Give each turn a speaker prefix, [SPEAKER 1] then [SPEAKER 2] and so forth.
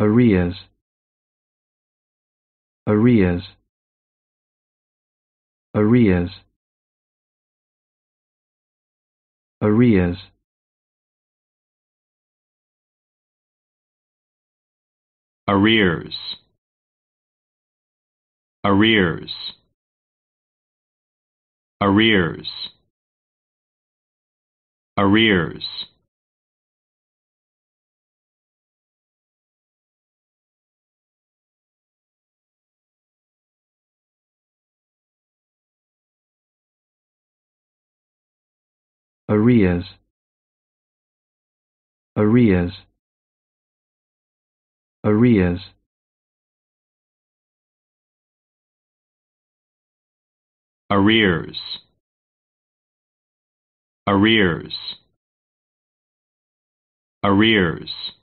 [SPEAKER 1] arrears arrears arrears arrears arrears arrears arrears arrears arrears arrears arrears arrears arrears arrears